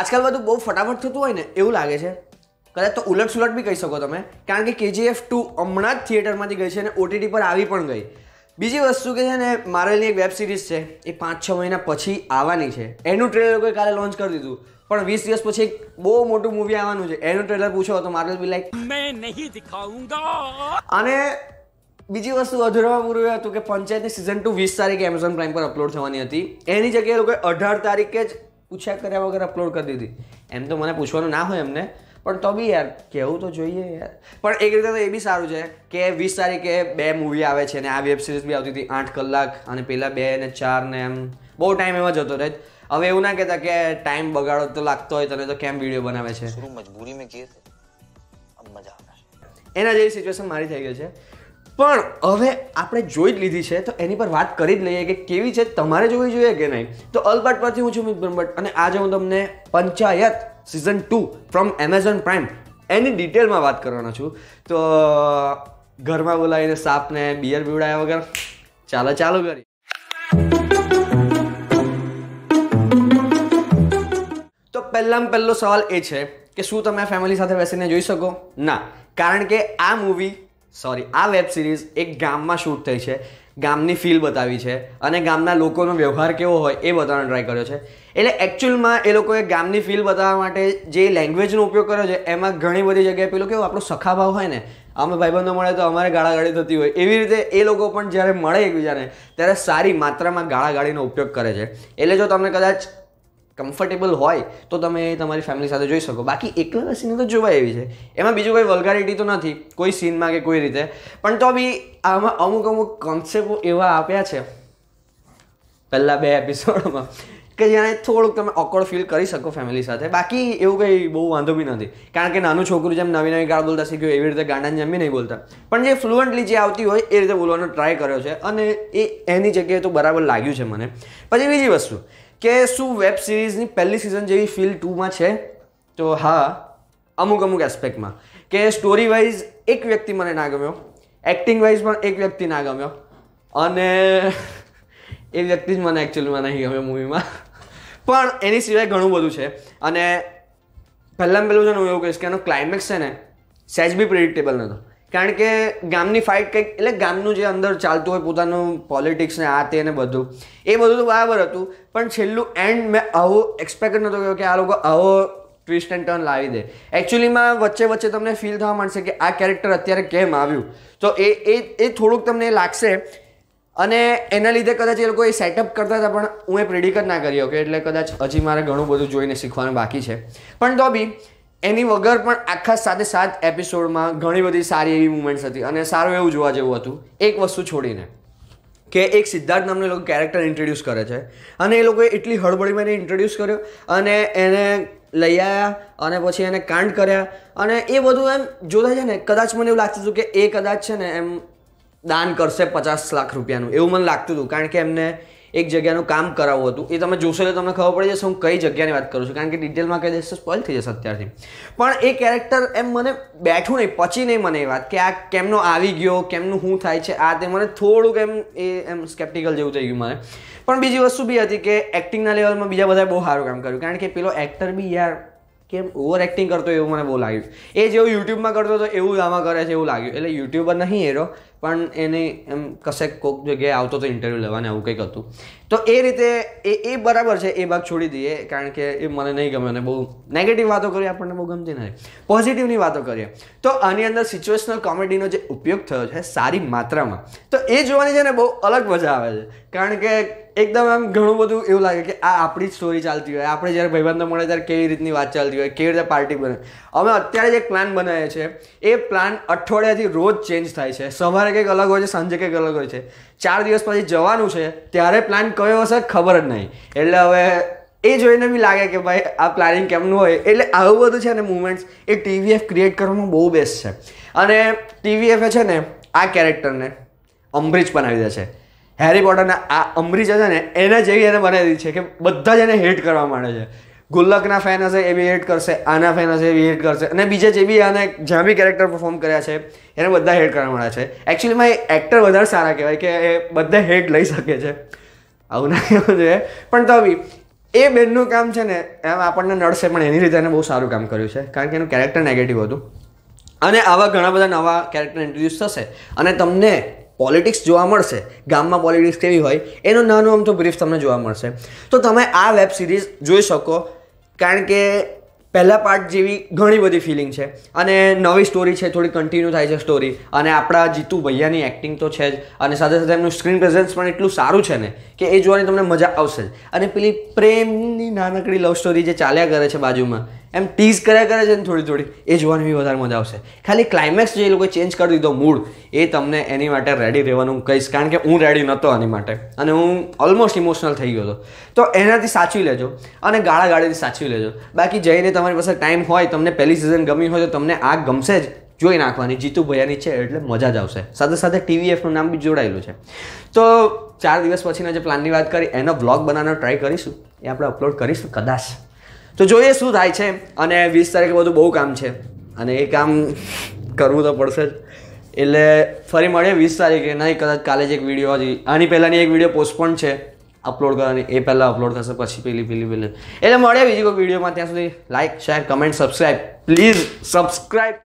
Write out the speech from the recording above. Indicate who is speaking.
Speaker 1: આજકાલ બધું બહુ ફટાફટ થતું હોય ને એવું લાગે છે કદાચ તો ઉલટ સુલટ બી કહી શકો તમે કારણ કે કેજીએફ ટુ હમણાં જ થિયેટરમાંથી ગઈ છે અને ઓટીટી પર આવી પણ ગઈ બીજી વસ્તુ કે છે ને મારેલી એક વેબ સિરીઝ છે એ પાંચ છ મહિના પછી આવવાની છે એનું ટ્રેલર લોકોએ કાલે લોન્ચ કરી દીધું પણ વીસ દિવસ પછી એક બહુ મોટું મૂવી આવવાનું છે એનું ટ્રેલર પૂછો તો મારેલ બી લાઈક મેં નહીં દિખાઉંગા અને બીજી વસ્તુ અધૂરામાં પૂરું હતું કે પંચાયતની સિઝન ટુ વીસ તારીખે એમેઝોન પ્રાઇમ પર અપલોડ થવાની હતી એની જગ્યાએ લોકોએ અઢાર તારીખે જ પૂછ્યા કર્યા વગર અપલોડ કરી દીધી એમ તો મને પૂછવાનું ના હોય એમને પણ તો બી યાર કહેવું તો જોઈએ યાર પણ એક રીતે તો એ બી સારું છે કે વીસ તારીખે બે મૂવી આવે છે ને આ વેબ સિરીઝ બી આવતી હતી આઠ કલાક અને પહેલાં બે ને ચાર ને એમ બહુ ટાઈમ એમાં જતો રહે હવે એવું ના કહેતા કે ટાઈમ બગાડો તો લાગતો હોય તને તો કેમ વિડીયો બનાવે છે મજબૂરી મેં કીએ મજા આવે એના જેવી સિચ્યુએશન મારી થઈ ગઈ છે પણ હવે આપણે જોઈ જ લીધી છે તો એની પર વાત કરી જ લઈએ કે કેવી છે તમારે જોવી જોઈએ કે નહીં તો અલબર્ટ પરથી હું છું મિત બ્રહ્મભટ્ટ અને આજે હું તમને Panchayat season two from Amazon Prime એની ડિટેલમાં વાત કરવાનો છું તો ઘરમાં બોલાવીને સાપને બિયર બીવડાયા વગર ચાલો ચાલો કરી તો પહેલામાં પહેલો સવાલ એ છે કે શું તમે ફેમિલી સાથે બેસીને જોઈ શકો ના કારણ કે આ મૂવી સોરી આ વેબ સિરીઝ એક ગામમાં શૂટ થઈ છે ગામની ફીલ બતાવી છે અને ગામના લોકોનો વ્યવહાર કેવો હોય એ બતાવવાનો ટ્રાય કર્યો છે એટલે એકચ્યુઅલમાં એ લોકોએ ગામની ફીલ બતાવવા માટે જે લેંગ્વેજનો ઉપયોગ કર્યો છે એમાં ઘણી બધી જગ્યાએ પેલું કેવું આપણો સખાભાવ હોય ને અમે ભાઈબંધો મળે તો અમારે ગાળાગાળી થતી હોય એવી રીતે એ લોકો પણ જ્યારે મળે એકબીજાને ત્યારે સારી માત્રામાં ગાળાગાડીનો ઉપયોગ કરે છે એટલે જો તમને કદાચ કમ્ફર્ટેબલ હોય તો તમે તમારી ફેમિલી સાથે જોઈ શકો બાકી એકલા સીન તો જોવાય એવી છે એમાં બીજું કોઈ વલગારિટી તો નથી કોઈ સીનમાં કે કોઈ રીતે પણ તો બી આમાં અમુક અમુક કોન્સેપ્ટો એવા આપ્યા છે પહેલાં બે એપિસોડમાં કે જેને થોડુંક તમે ઓકવર્ડ ફીલ કરી શકો ફેમિલી સાથે બાકી એવું કંઈ બહુ વાંધો બી નથી કારણ કે નાનું છોકરું જેમ નવી નવી ગાળ બોલતા શીખ્યું એવી રીતે ગાંડાને જમી નહીં બોલતા પણ જે ફ્લુઅન્ટલી જે આવતી હોય એ રીતે બોલવાનો ટ્રાય કર્યો છે અને એ એની જગ્યાએ તો બરાબર લાગ્યું છે મને પછી બીજી વસ્તુ કે શું વેબ સિરીઝની પહેલી સિઝન જેવી ફીલ ટુમાં છે તો હા અમુક અમુક એસ્પેક્ટમાં કે સ્ટોરી વાઇઝ એક વ્યક્તિ મને ના ગમ્યો એક્ટિંગ વાઇઝ પણ એક વ્યક્તિ ના ગમ્યો અને એ વ્યક્તિ જ મને એકચ્યુઅલીમાં નહીં ગમ્યો મૂવીમાં પણ એની સિવાય ઘણું બધું છે અને પહેલાં પહેલું છે ને હું એવું કહીશ કે એનો ક્લાઇમેક્સ છે ને સહેજ બી પ્રિડિક્ટેબલ નહોતો કારણ કે ગામની ફાઇટ કંઈક એટલે ગામનું જે અંદર ચાલતું હોય પોતાનું પોલિટિક્સ ને આ તે ને બધું એ બધું તો બરાબર હતું પણ છેલ્લું એન્ડ મેં આવો એક્સપેક્ટ નહોતો કર્યો કે આ લોકો આવો ટ્વિસ્ટ એન્ડ ટર્ન લાવી દે એકચ્યુઅલીમાં વચ્ચે વચ્ચે તમને ફીલ થવા માંડશે કે આ કેરેક્ટર અત્યારે કેમ આવ્યું તો એ એ એ થોડુંક તમને લાગશે અને એના લીધે કદાચ એ લોકો એ સેટઅપ કરતા હતા પણ હું એ પ્રિડિકટ ના કરી શક્યો એટલે કદાચ હજી મારે ઘણું બધું જોઈને શીખવાનું બાકી છે પણ તો બી એની વગર પણ આખા સાથે સાત એપિસોડમાં ઘણી બધી સારી એવી મુમેન્ટ્સ હતી અને સારું એવું જોવા જેવું હતું એક વસ્તુ છોડીને કે એક સિદ્ધાર્થ નામનો લોકો કેરેક્ટર ઇન્ટ્રોડ્યુસ કરે છે અને એ લોકોએ એટલી હળબળીમાં એને ઇન્ટ્રોડ્યુસ કર્યો અને એને લઈ આવ્યા અને પછી એને કાંડ કર્યા અને એ બધું એમ જોતા છે ને કદાચ મને એવું લાગતું હતું કે એ કદાચ છે ને એમ દાન કરશે પચાસ લાખ રૂપિયાનું એવું મને લાગતું હતું કારણ કે એમને એક જગ્યાનું કામ કરાવવું હતું એ તમે જોશો એટલે તમને ખબર પડી જશે હું કઈ જગ્યાની વાત કરું છું કારણ કે ડિટેલમાં કહી દઈશ સ્પોઇલ થઈ જશે અત્યારથી પણ એ કેરેક્ટર એમ મને બેઠું નહીં પછી નહીં મને એ વાત કે આ કેમનો આવી ગયો કેમનું શું થાય છે આ તે મને થોડુંક એમ એ એમ સ્કેપ્ટિકલ જેવું થઈ ગયું મને પણ બીજી વસ્તુ બી હતી કે એક્ટિંગના લેવલમાં બીજા બધાએ બહુ સારું કામ કર્યું કારણ કે પેલો એક્ટર બી યાર કેમ ઓવર એક્ટિંગ કરતો એવું મને બહુ લાગ્યું એ જેવું યુટ્યુબમાં કરતો હતો એવું આમાં કરે છે એવું લાગ્યું એટલે યુટ્યુબર નહીં એરો પણ એને એમ કશે કોઈક જગ્યાએ આવતો તો ઇન્ટરવ્યૂ લેવાને આવું કંઈક હતું તો એ રીતે એ એ બરાબર છે એ ભાગ છોડી દઈએ કારણ કે એ મને નહીં ગમે અને બહુ નેગેટિવ વાતો કરીએ આપણને બહુ ગમતી નથી પોઝિટિવની વાતો કરીએ તો આની અંદર સિચ્યુએશનલ કોમેડીનો જે ઉપયોગ થયો છે સારી માત્રામાં તો એ જોવાની છે ને બહુ અલગ મજા આવે છે કારણ કે એકદમ આમ ઘણું બધું એવું લાગે કે આ આપણી જ સ્ટોરી ચાલતી હોય આપણે જ્યારે ભાઈબંધો મળે ત્યારે કેવી રીતની વાત ચાલતી હોય કેવી રીતે પાર્ટી બને અમે અત્યારે જે પ્લાન બનાવીએ છીએ એ પ્લાન અઠવાડિયાથી રોજ ચેન્જ થાય છે સવારે સવારે કંઈક અલગ હોય છે સાંજે કંઈક અલગ હોય છે ચાર દિવસ પછી જવાનું છે ત્યારે પ્લાન કયો હશે ખબર જ નહીં એટલે હવે એ જોઈને બી લાગે કે ભાઈ આ પ્લાનિંગ કેમનું હોય એટલે આવું બધું છે ને મુમેન્ટ્સ એ ટીવીએફ ક્રિએટ કરવામાં બહુ બેસ્ટ છે અને ટીવીએફે છે ને આ કેરેક્ટરને અમરીજ બનાવી દે છે હેરી પોટરના આ અમરીજ છે ને એના જેવી એને બનાવી દીધી છે કે બધા જ એને હેટ કરવા માંડે છે ગુલ્લકના ફેન હશે એ બી હેટ કરશે આના ફેન હશે એ બી હેટ કરશે અને બીજા જે બી આને જ્યાં બી કેરેક્ટર પરફોર્મ કર્યા છે એને બધા હેટ કરવા મળ્યા છે એકચ્યુઅલીમાં એ એક્ટર વધારે સારા કહેવાય કે એ બધા હેટ લઈ શકે છે આવું ના કહેવું જોઈએ પણ તો બી એ બેનનું કામ છે ને એમ આપણને નડશે પણ એની રીતે એને બહુ સારું કામ કર્યું છે કારણ કે એનું કેરેક્ટર નેગેટિવ હતું અને આવા ઘણા બધા નવા કેરેક્ટર ઇન્ટ્રોડ્યુસ થશે અને તમને પોલિટિક્સ જોવા મળશે ગામમાં પોલિટિક્સ કેવી હોય એનો નાનો અમથો બ્રીફ તમને જોવા મળશે તો તમે આ વેબ સિરીઝ જોઈ શકો કારણ કે પહેલા પાર્ટ જેવી ઘણી બધી ફિલિંગ છે અને નવી સ્ટોરી છે થોડી કન્ટિન્યુ થાય છે સ્ટોરી અને આપણા જીતુ ભૈયાની એક્ટિંગ તો છે જ અને સાથે સાથે એમનું સ્ક્રીન પ્રેઝન્સ પણ એટલું સારું છે ને કે એ જોવાની તમને મજા આવશે જ અને પેલી પ્રેમની નાનકડી લવ સ્ટોરી જે ચાલ્યા કરે છે બાજુમાં એમ ટીઝ કર્યા કરે છે ને થોડી થોડી એ જોવાની બી વધારે મજા આવશે ખાલી ક્લાઇમેક્સ જે એ લોકોએ ચેન્જ કરી દીધો મૂડ એ તમને એની માટે રેડી રહેવાનું કહીશ કારણ કે હું રેડી નહોતો આની માટે અને હું ઓલમોસ્ટ ઇમોશનલ થઈ ગયો હતો તો એનાથી સાચવી લેજો અને ગાળા ગાળીથી સાચવી લેજો બાકી જઈને તમારી પાસે ટાઈમ હોય તમને પહેલી સિઝન ગમી હોય તો તમને આ ગમશે જ જોઈ નાખવાની જીતુ ભૈયાની છે એટલે મજા જ આવશે સાથે સાથે ટીવીએફનું નામ બી જોડાયેલું છે તો ચાર દિવસ પછીના જે પ્લાનની વાત કરી એનો બ્લોગ બનાવવાનો ટ્રાય કરીશું એ આપણે અપલોડ કરીશું કદાચ તો જોઈએ શું થાય છે અને વીસ તારીખે બધું બહુ કામ છે અને એ કામ કરવું તો પડશે જ એટલે ફરી મળીએ વીસ તારીખે નહીં કદાચ કાલે જ એક વિડીયો હજી આની પહેલાંની એક વિડીયો પોસ્ટપોન છે અપલોડ કરવાની એ પહેલાં અપલોડ થશે પછી પેલી પેલી પેલી એટલે મળ્યા બીજી કોઈ વિડીયોમાં ત્યાં સુધી like share comment subscribe please subscribe